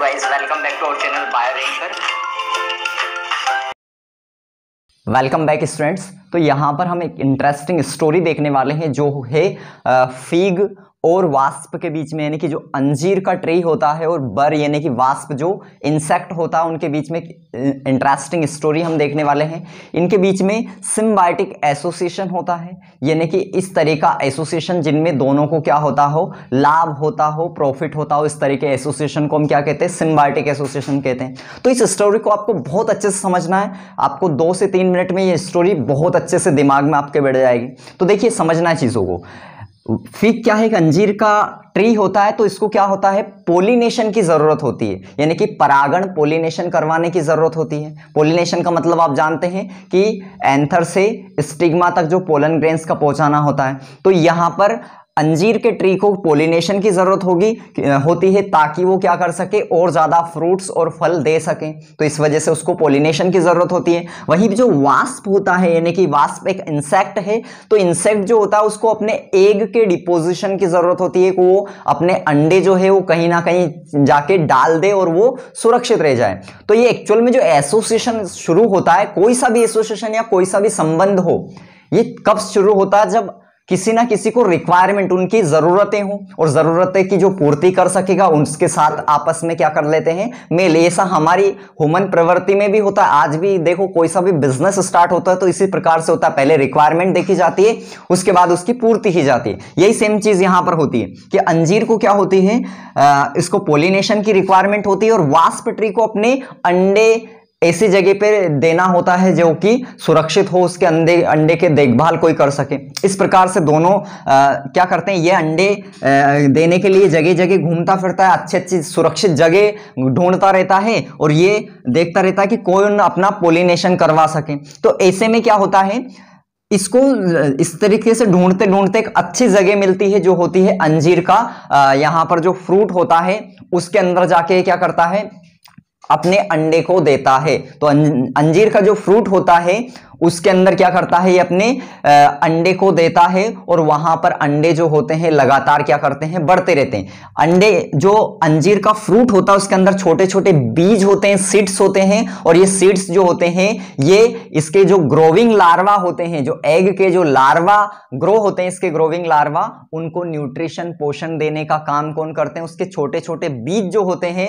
guys, welcome back to our channel BioRanker. Welcome back students. तो यहाँ पर हम एक इंटरेस्टिंग स्टोरी देखने वाले हैं जो है फीग और वास्प के बीच में यानी कि जो अंजीर का ट्री होता है और बर यानी कि वास्प जो इंसेक्ट होता है उनके बीच में इंटरेस्टिंग स्टोरी हम देखने वाले हैं इनके बीच में सिम्बायोटिक एसोसिएशन होता है यानी कि इस तरह का एसोसिएशन जिनमें दोनों को क्या होता हो लाभ होता हो प्रॉफिट होता हो इस तरह के एसोसिएशन को हम क्या कहते हैं सिम्बायोटिक एसोसिएशन कहते हैं तो इस स्टोरी को आपको बहुत अच्छे से समझना है आपको दो से तीन मिनट में ये स्टोरी बहुत अच्छे से दिमाग में आपके बैठ जाएगी तो देखिए समझना है चीज़ों को फिक क्या है एक अंजीर का ट्री होता है तो इसको क्या होता है पोलिनेशन की ज़रूरत होती है यानी कि परागण पोलिनेशन करवाने की ज़रूरत होती है पोलिनेशन का मतलब आप जानते हैं कि एंथर से स्टिग्मा तक जो पोलन ग्रेन्स का पहुंचाना होता है तो यहां पर अंजीर के ट्री को पोलिनेशन की ज़रूरत होगी होती है ताकि वो क्या कर सके और ज़्यादा फ्रूट्स और फल दे सकें तो इस वजह से उसको पोलिनेशन की ज़रूरत होती है वहीं जो वास्प होता है यानी कि वास्प एक इंसेक्ट है तो इंसेक्ट जो होता है उसको अपने एग के डिपोजिशन की ज़रूरत होती है कि वो अपने अंडे जो है वो कहीं ना कहीं जाके डाल दे और वो सुरक्षित रह जाए तो ये एक्चुअल में जो एसोसिएशन शुरू होता है कोई सा भी एसोसिएशन या कोई सा भी संबंध हो ये कब शुरू होता है जब किसी ना किसी को रिक्वायरमेंट उनकी ज़रूरतें हों और ज़रूरतें की जो पूर्ति कर सकेगा उनके साथ आपस में क्या कर लेते हैं मेल ऐसा हमारी ह्यूमन प्रवृत्ति में भी होता है आज भी देखो कोई सा भी बिजनेस स्टार्ट होता है तो इसी प्रकार से होता है पहले रिक्वायरमेंट देखी जाती है उसके बाद उसकी पूर्ति ही जाती है यही सेम चीज़ यहाँ पर होती है कि अंजीर को क्या होती है आ, इसको पोलिनेशन की रिक्वायरमेंट होती है और वास्पट्री को अपने अंडे ऐसी जगह पर देना होता है जो कि सुरक्षित हो उसके अंडे अंडे के देखभाल कोई कर सके इस प्रकार से दोनों आ, क्या करते हैं ये अंडे आ, देने के लिए जगह जगह घूमता फिरता है अच्छी अच्छी सुरक्षित जगह ढूंढता रहता है और ये देखता रहता है कि कौन अपना पोलिनेशन करवा सके तो ऐसे में क्या होता है इसको इस तरीके से ढूंढते ढूंढते एक अच्छी जगह मिलती है जो होती है अंजीर का यहाँ पर जो फ्रूट होता है उसके अंदर जाके क्या करता है अपने अंडे को देता है तो अंजीर का जो फ्रूट होता है उसके अंदर क्या करता है ये अपने अंडे को देता है और वहां पर अंडे जो होते हैं लगातार क्या करते हैं बढ़ते रहते हैं अंडे जो अंजीर का फ्रूट होता है उसके अंदर छोटे छोटे बीज होते हैं सीड्स होते हैं और ये सीड्स जो होते हैं ये इसके जो ग्रोविंग लार्वा होते हैं जो एग के जो लार्वा ग्रो होते हैं इसके ग्रोविंग लार्वा उनको न्यूट्रिशन पोषण देने का काम कौन करते हैं उसके छोटे छोटे बीज जो होते हैं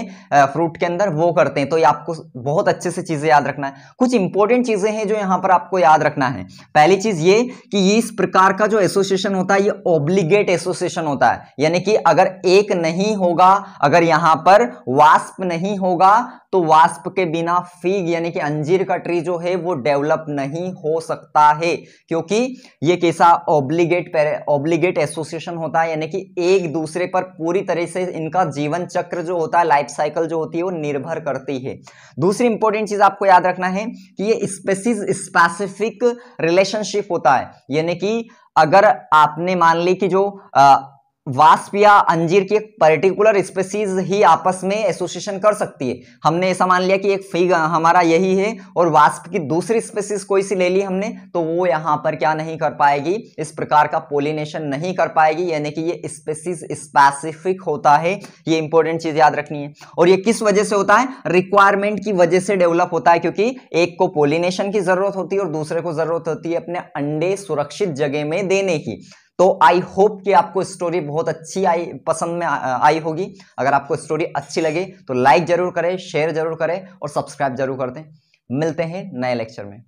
फ्रूट के अंदर वो करते हैं तो ये आपको बहुत अच्छे से चीजें याद रखना है कुछ इंपॉर्टेंट चीजें हैं जो यहां पर आपको याद रखना है पहली चीज ये कि ये इस प्रकार का जो एसोसिएशन होता है ये ऑब्लिगेट एसोसिएशन होता है यानी कि अगर एक नहीं होगा अगर यहां पर वास्प नहीं होगा तो वास्प के बिना फीग यानी कि अंजीर का ट्री जो है वो डेवलप नहीं हो सकता है क्योंकि ये कैसा ऑब्लिगेट ऑब्लिगेट एसोसिएशन होता है यानी कि एक दूसरे पर पूरी तरह से इनका जीवन चक्र जो होता है लाइफ साइकिल जो होती है वो निर्भर करती है दूसरी इंपॉर्टेंट चीज आपको याद रखना है कि ये स्पेसिस पैसिफिक रिलेशनशिप होता है यानी कि अगर आपने मान ली कि जो वास्प या अंजीर की एक पर्टिकुलर स्पेसीज ही आपस में एसोसिएशन कर सकती है हमने ऐसा मान लिया कि एक फिग हमारा यही है और वास्प की दूसरी स्पेसीज कोई सी ले ली हमने तो वो यहाँ पर क्या नहीं कर पाएगी इस प्रकार का पोलिनेशन नहीं कर पाएगी यानी कि ये स्पेसीज स्पेसिफिक होता है ये इंपॉर्टेंट चीज़ याद रखनी है और ये किस वजह से होता है रिक्वायरमेंट की वजह से डेवलप होता है क्योंकि एक को पोलिनेशन की ज़रूरत होती है और दूसरे को ज़रूरत होती है अपने अंडे सुरक्षित जगह में देने की तो आई होप कि आपको स्टोरी बहुत अच्छी आई पसंद में आई होगी अगर आपको स्टोरी अच्छी लगे तो लाइक जरूर करें शेयर जरूर करें और सब्सक्राइब जरूर कर दें मिलते हैं नए लेक्चर में